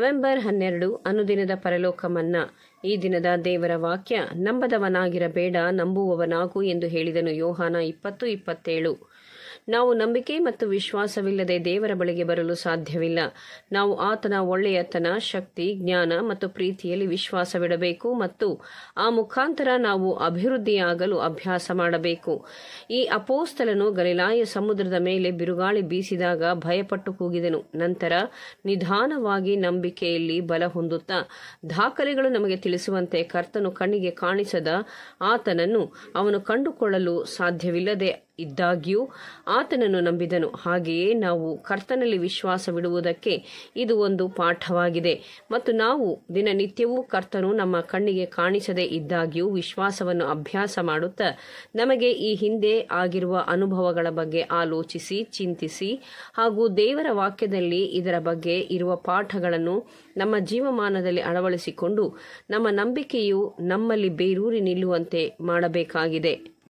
November ಹನ್ನೆರಡು ಅನುದಿನದ ಪರಲೋಕಮನ್ನ. ಈ ದಿನದ ದೇವರ ವಾಕ್ಯ ನಂಬದವನಾಗಿರಬೇಡ ನಂಬುವವನಾಗು ಎಂದು ಹೇಳಿದನು ಯೋಹಾನ ಇಪ್ಪತ್ತು ಇಪ್ಪತ್ತೇಳು ನಾವು ನಂಬಿಕೆ ಮತ್ತು ವಿಶ್ವಾಸವಿಲ್ಲದೆ ದೇವರ ಬಳಿಗೆ ಬರಲು ಸಾಧ್ಯವಿಲ್ಲ ನಾವು ಆತನ ಒಳ್ಳೆಯತನ ಶಕ್ತಿ ಜ್ಞಾನ ಮತ್ತು ಪ್ರೀತಿಯಲ್ಲಿ ವಿಶ್ವಾಸವಿಡಬೇಕು ಮತ್ತು ಆ ಮುಖಾಂತರ ನಾವು ಅಭಿವೃದ್ಧಿಯಾಗಲು ಅಭ್ಯಾಸ ಮಾಡಬೇಕು ಈ ಅಪೋಸ್ತಲನು ಗಲಿಲಾಯ ಸಮುದ್ರದ ಮೇಲೆ ಬಿರುಗಾಳಿ ಬೀಸಿದಾಗ ಭಯಪಟ್ಟು ಕೂಗಿದನು ನಂತರ ನಿಧಾನವಾಗಿ ನಂಬಿಕೆಯಲ್ಲಿ ಬಲ ಹೊಂದುತ್ತಾ ದಾಖಲೆಗಳು ನಮಗೆ ತಿಳಿಸುವಂತೆ ಕರ್ತನು ಕಣ್ಣಿಗೆ ಕಾಣಿಸದ ಆತನನ್ನು ಅವನು ಕಂಡುಕೊಳ್ಳಲು ಸಾಧ್ಯವಿಲ್ಲದೆ ಇದ್ದಾಗ್ಯೂ ಆತನನ್ನು ನಂಬಿದನು ಹಾಗೆಯೇ ನಾವು ಕರ್ತನಲ್ಲಿ ವಿಶ್ವಾಸವಿಡುವುದಕ್ಕೆ ಇದು ಒಂದು ಪಾಠವಾಗಿದೆ ಮತ್ತು ನಾವು ದಿನನಿತ್ಯವೂ ಕರ್ತನು ನಮ್ಮ ಕಣ್ಣಿಗೆ ಕಾಣಿಸದೇ ಇದ್ದಾಗ್ಯೂ ವಿಶ್ವಾಸವನ್ನು ಅಭ್ಯಾಸ ಮಾಡುತ್ತಾ ನಮಗೆ ಈ ಹಿಂದೆ ಆಗಿರುವ ಅನುಭವಗಳ ಬಗ್ಗೆ ಆಲೋಚಿಸಿ ಚಿಂತಿಸಿ ಹಾಗೂ ದೇವರ ವಾಕ್ಯದಲ್ಲಿ ಇದರ ಬಗ್ಗೆ ಇರುವ ಪಾಠಗಳನ್ನು ನಮ್ಮ ಜೀವಮಾನದಲ್ಲಿ ಅಳವಡಿಸಿಕೊಂಡು ನಮ್ಮ ನಂಬಿಕೆಯು ನಮ್ಮಲ್ಲಿ ಬೇರೂರಿ ನಿಲ್ಲುವಂತೆ ಮಾಡಬೇಕಾಗಿದೆ